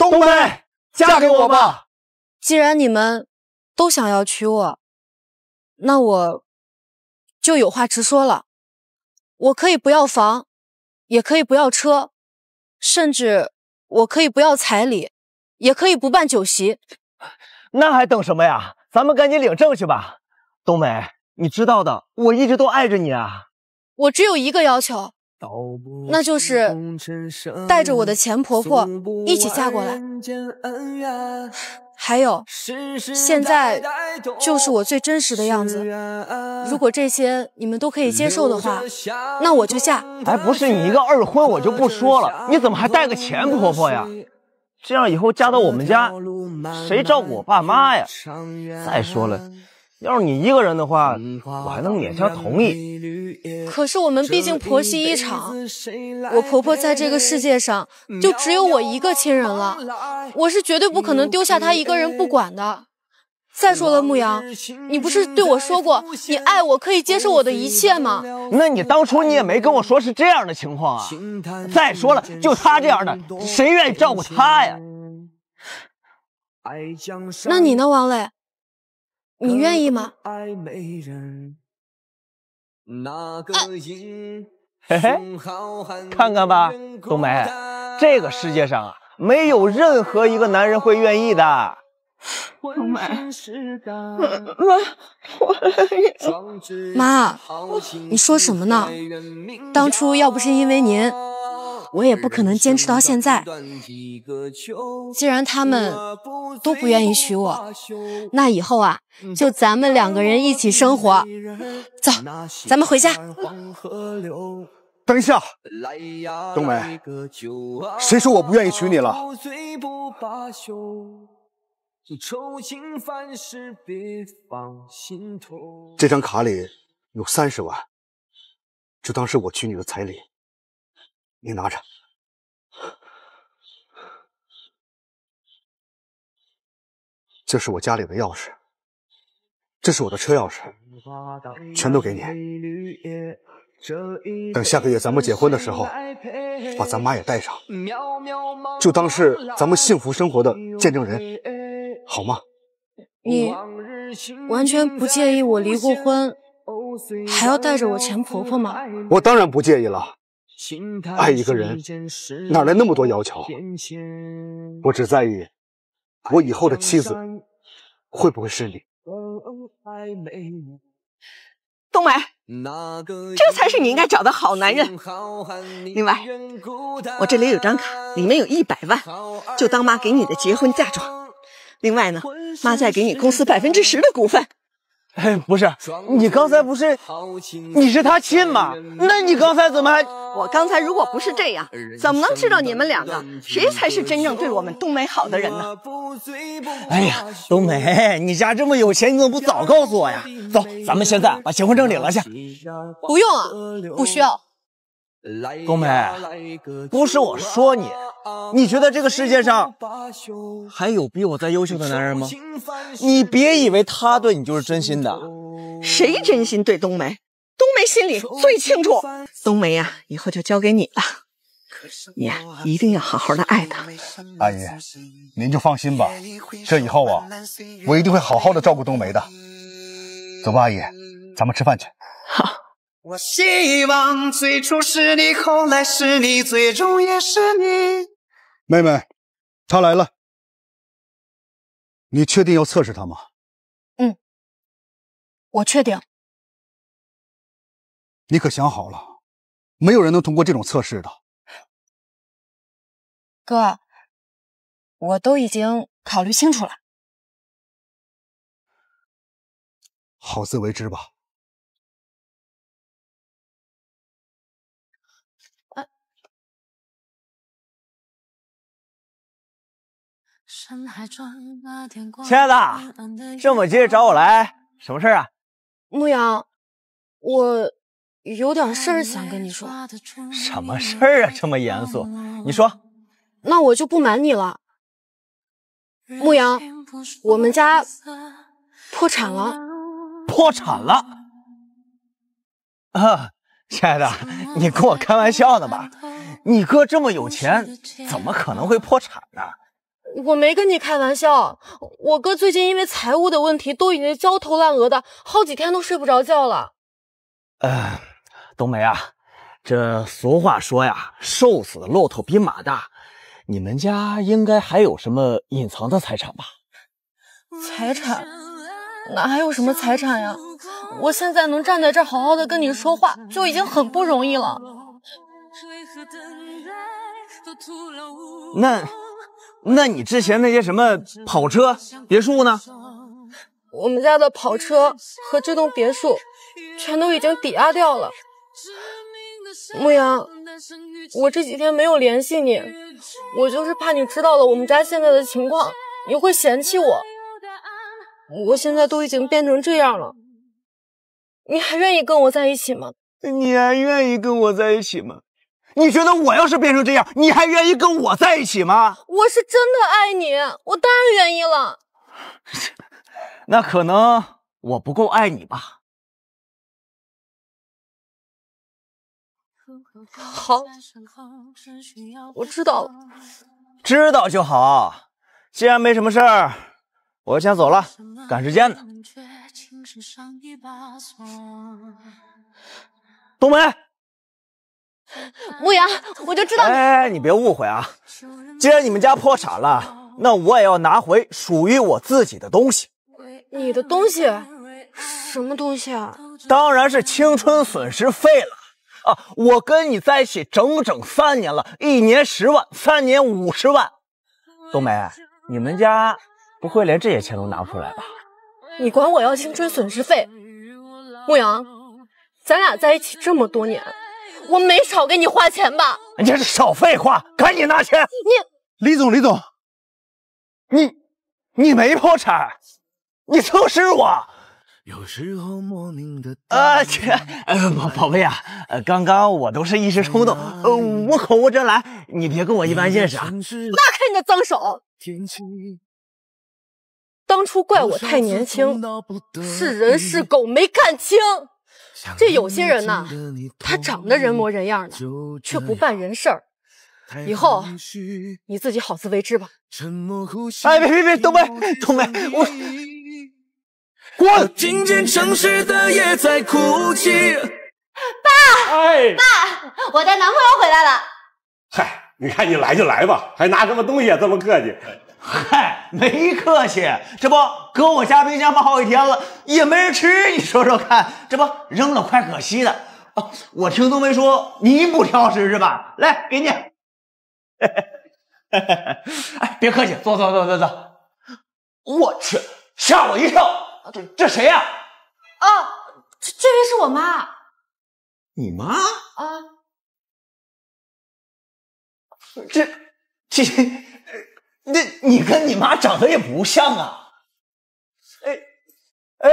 冬梅，嫁给我吧！既然你们都想要娶我，那我就有话直说了。我可以不要房，也可以不要车，甚至我可以不要彩礼，也可以不办酒席。那还等什么呀？咱们赶紧领证去吧。冬梅，你知道的，我一直都爱着你啊。我只有一个要求。那就是带着我的前婆婆一起嫁过来，还有，现在就是我最真实的样子。如果这些你们都可以接受的话，那我就嫁。哎，不是你一个二婚我就不说了，你怎么还带个前婆婆呀？这样以后嫁到我们家，谁照顾我爸妈呀？再说了。要是你一个人的话，我还能勉强同意。可是我们毕竟婆媳一场，我婆婆在这个世界上就只有我一个亲人了，我是绝对不可能丢下她一个人不管的。再说了，牧羊，你不是对我说过你爱我，可以接受我的一切吗？那你当初你也没跟我说是这样的情况啊！再说了，就他这样的，谁愿意照顾他呀？那你呢，王磊？你愿意吗？哎，嘿嘿，看看吧，冬梅，这个世界上啊，没有任何一个男人会愿意的。冬梅，妈，妈，妈，你说什么呢？当初要不是因为您。我也不可能坚持到现在。既然他们都不愿意娶我，那以后啊，就咱们两个人一起生活。走，咱们回家。等一下，冬梅，谁说我不愿意娶你了？这张卡里有三十万，就当是我娶你的彩礼。你拿着，这是我家里的钥匙，这是我的车钥匙，全都给你。等下个月咱们结婚的时候，把咱妈也带上，就当是咱们幸福生活的见证人，好吗？你完全不介意我离过婚，还要带着我前婆婆吗？我当然不介意了。爱一个人，哪来那么多要求？我只在意，我以后的妻子会不会是你。冬梅，这才是你应该找的好男人。另外，我这里有张卡，里面有一百万，就当妈给你的结婚嫁妆。另外呢，妈再给你公司百分之十的股份。哎，不是，你刚才不是，你是他亲吗？那你刚才怎么还？我刚才如果不是这样，怎么能知道你们两个谁才是真正对我们冬梅好的人呢？哎呀，冬梅，你家这么有钱，你怎么不早告诉我呀？走，咱们现在把结婚证领了去。不用啊，不需要。冬梅，不是我说你，你觉得这个世界上还有比我再优秀的男人吗？你别以为他对你就是真心的，谁真心对冬梅，冬梅心里最清楚。冬梅呀，以后就交给你了，你呀一定要好好的爱她。阿姨，您就放心吧，这以后啊，我一定会好好的照顾冬梅的。走吧，阿姨，咱们吃饭去。我希望最初是你，后来是你，最终也是你。妹妹，他来了，你确定要测试他吗？嗯，我确定。你可想好了，没有人能通过这种测试的。哥，我都已经考虑清楚了，好自为之吧。亲爱的，这么急找我来，什么事啊？牧羊，我有点事儿想跟你说。什么事儿啊？这么严肃？你说。那我就不瞒你了，牧羊，我们家破产了。破产了？啊，亲爱的，你跟我开玩笑呢吧？你哥这么有钱，怎么可能会破产呢？我没跟你开玩笑，我哥最近因为财务的问题都已经焦头烂额的，好几天都睡不着觉了。嗯。冬梅啊，这俗话说呀，瘦死的骆驼比马大，你们家应该还有什么隐藏的财产吧？财产哪还有什么财产呀？我现在能站在这好好的跟你说话，就已经很不容易了。那。那你之前那些什么跑车、别墅呢？我们家的跑车和这栋别墅，全都已经抵押掉了。牧羊，我这几天没有联系你，我就是怕你知道了我们家现在的情况，你会嫌弃我。我现在都已经变成这样了，你还愿意跟我在一起吗？你还愿意跟我在一起吗？你觉得我要是变成这样，你还愿意跟我在一起吗？我是真的爱你，我当然愿意了。那可能我不够爱你吧。好，我知道了，知道就好。既然没什么事儿，我先走了，赶时间呢。东北。牧羊，我就知道你。哎，你别误会啊！既然你们家破产了，那我也要拿回属于我自己的东西。你的东西？什么东西啊？当然是青春损失费了啊！我跟你在一起整整三年了，一年十万，三年五十万。冬梅，你们家不会连这些钱都拿不出来吧？你管我要青春损失费？牧羊，咱俩在一起这么多年。我没少给你花钱吧？你这少废话，赶紧拿钱！你李总，李总，你你没破产，你测试我？啊切，宝宝贝啊，刚刚我都是一时冲动，呃，我口无遮拦，你别跟我一般见识啊！拉开你的脏手！当初怪我太年轻，是人是狗没看清。这有些人呐，他长得人模人样的，却不办人事儿。以后你自己好自为之吧。哎，别别别，冬梅，冬梅，我滚！爸，哎，爸，我带男朋友回来了。嗨，你看你来就来吧，还拿什么东西啊？这么客气。嗨，没客气，这不搁我家冰箱放好几天了，也没人吃，你说说看，这不扔了快可惜的。啊！我听冬梅说您不挑食是吧？来，给你。哎，别客气，坐坐坐坐坐。我去，吓我一跳，这这谁呀？啊，这位是我妈。你妈？啊，这这。你跟你妈长得也不像啊，哎，哎，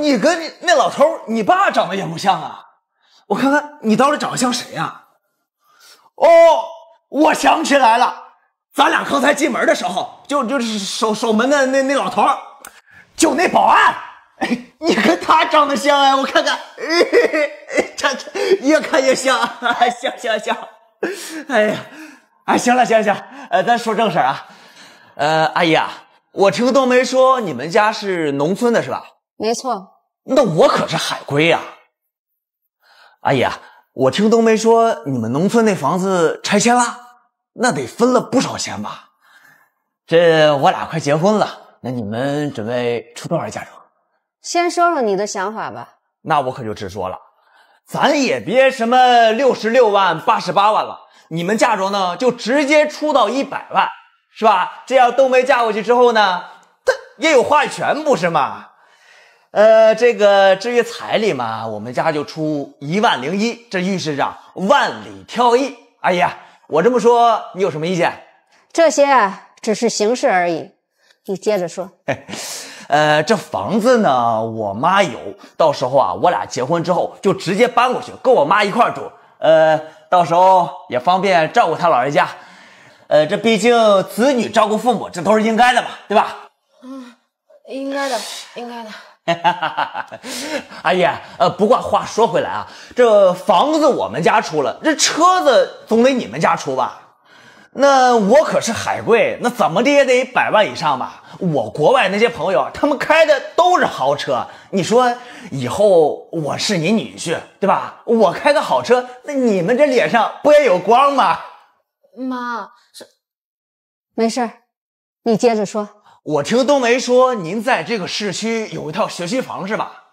你跟那老头、你爸长得也不像啊，我看看你到底长得像谁呀？哦，我想起来了，咱俩刚才进门的时候，就就是守守门的那那老头，就那保安，哎，你跟他长得像哎，我看看，哎，这这越看越像，像像像，哎呀，哎，行了行了行，呃，咱说正事啊。呃，阿姨啊，我听冬梅说你们家是农村的，是吧？没错。那我可是海归呀。阿姨啊，我听冬梅说你们农村那房子拆迁了，那得分了不少钱吧？这我俩快结婚了，那你们准备出多少嫁妆？先说说你的想法吧。那我可就直说了，咱也别什么六十六万八十八万了，你们嫁妆呢就直接出到一百万。是吧？这样都没嫁过去之后呢，她也有话语权，不是吗？呃，这个至于彩礼嘛，我们家就出一万零一，这预示着万里挑一。阿姨，我这么说你有什么意见？这些啊，只是形式而已，你接着说。呃，这房子呢，我妈有，到时候啊，我俩结婚之后就直接搬过去，跟我妈一块住。呃，到时候也方便照顾她老人家。呃，这毕竟子女照顾父母，这都是应该的嘛，对吧？嗯，应该的，应该的。阿 姨，呃，不过话说回来啊，这房子我们家出了，这车子总得你们家出吧？那我可是海归，那怎么的也得百万以上吧？我国外那些朋友，他们开的都是豪车。你说以后我是你女婿，对吧？我开个好车，那你们这脸上不也有光吗？妈，是，没事你接着说。我听冬梅说，您在这个市区有一套学区房，是吧？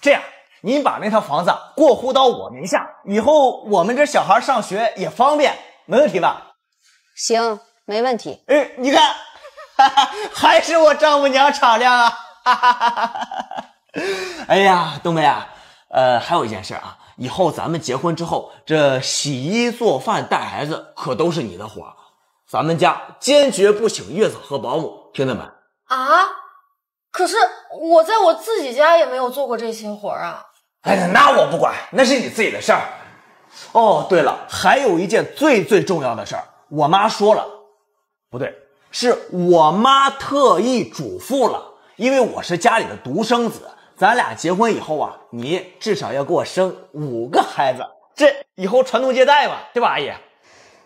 这样，您把那套房子过户到我名下，以后我们这小孩上学也方便，没问题吧？行，没问题。哎，你看，哈哈，还是我丈母娘敞亮啊！哈哈哈哈哎呀，冬梅啊，呃，还有一件事啊。以后咱们结婚之后，这洗衣做饭带孩子可都是你的活儿。咱们家坚决不请月嫂和保姆，听见没？啊？可是我在我自己家也没有做过这些活儿啊。哎呀，那我不管，那是你自己的事儿。哦，对了，还有一件最最重要的事儿，我妈说了，不对，是我妈特意嘱咐了，因为我是家里的独生子。咱俩结婚以后啊，你至少要给我生五个孩子，这以后传宗接代嘛，对吧，阿姨？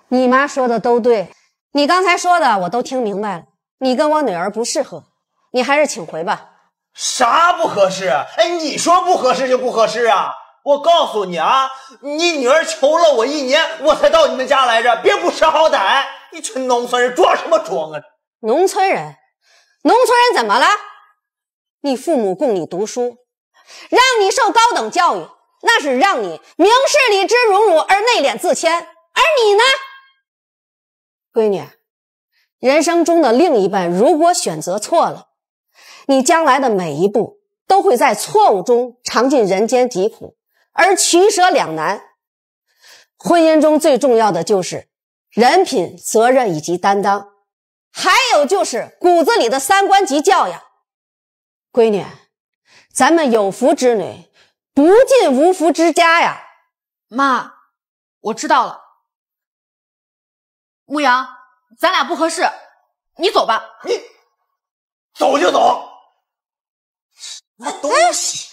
你妈说的都对，你刚才说的我都听明白了。你跟我女儿不适合，你还是请回吧。啥不合适？哎，你说不合适就不合适啊！我告诉你啊，你女儿求了我一年，我才到你们家来着，别不识好歹，一群农村人装什么装啊？农村人，农村人怎么了？你父母供你读书，让你受高等教育，那是让你明事理、知荣辱而内敛自谦。而你呢，闺女，人生中的另一半如果选择错了，你将来的每一步都会在错误中尝尽人间疾苦，而取舍两难。婚姻中最重要的就是人品、责任以及担当，还有就是骨子里的三观及教养。闺女，咱们有福之女不进无福之家呀！妈，我知道了。牧羊，咱俩不合适，你走吧。你走就走，东西。